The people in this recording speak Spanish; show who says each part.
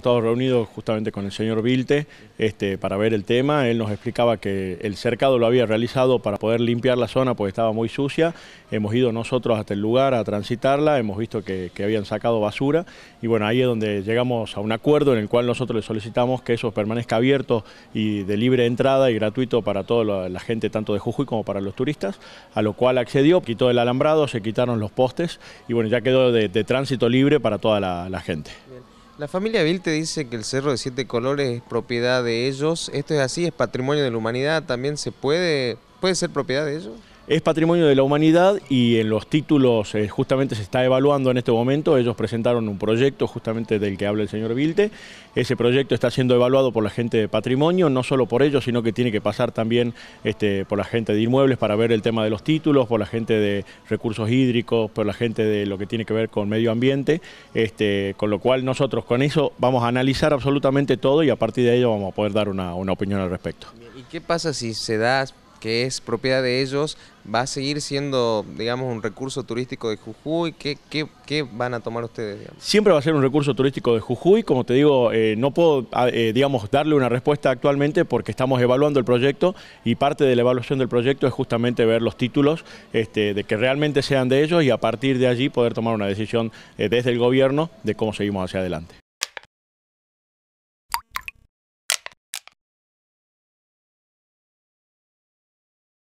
Speaker 1: Estamos reunidos justamente con el señor Vilte este, para ver el tema. Él nos explicaba que el cercado lo había realizado para poder limpiar la zona porque estaba muy sucia. Hemos ido nosotros hasta el lugar a transitarla, hemos visto que, habían sacado basura y bueno, ahí es donde llegamos a un acuerdo en el cual nosotros le solicitamos que eso permanezca abierto y de libre entrada y gratuito para toda la, gente, tanto de Jujuy como para los turistas, a lo cual accedió, quitó el alambrado, se quitaron los postes y bueno, ya quedó de, tránsito libre para toda la, gente.
Speaker 2: La familia Bill te dice que el Cerro de Siete Colores es propiedad de ellos. ¿Esto es así? ¿Es patrimonio de la humanidad? ¿También se puede? ¿Puede ser propiedad de ellos? es patrimonio de la humanidad y en los títulos
Speaker 1: eh, justamente se está evaluando en este momento. Ellos presentaron un proyecto justamente del que habla el señor Vilte. Ese proyecto está siendo evaluado por la gente de patrimonio, no solo por ellos, sino que tiene que pasar también este, por la gente de inmuebles para ver el tema de los títulos, por la gente de recursos hídricos, por la gente de lo que tiene que ver con medio ambiente. Este, con lo cual nosotros con eso vamos a analizar absolutamente todo y a partir de ello vamos a poder dar una, una opinión al respecto.
Speaker 2: ¿Y qué pasa si se da que es propiedad de ellos, va a seguir siendo, digamos, un recurso turístico de Jujuy? ¿Qué, van a tomar ustedes?
Speaker 1: Siempre va a ser un recurso turístico de Jujuy. Como te digo, eh, no puedo, ah, eh, digamos, darle una respuesta actualmente porque estamos evaluando el proyecto y parte de la evaluación del proyecto es justamente ver los títulos este, de que realmente sean de ellos y a partir de allí poder tomar una decisión eh, desde el gobierno de cómo seguimos hacia adelante.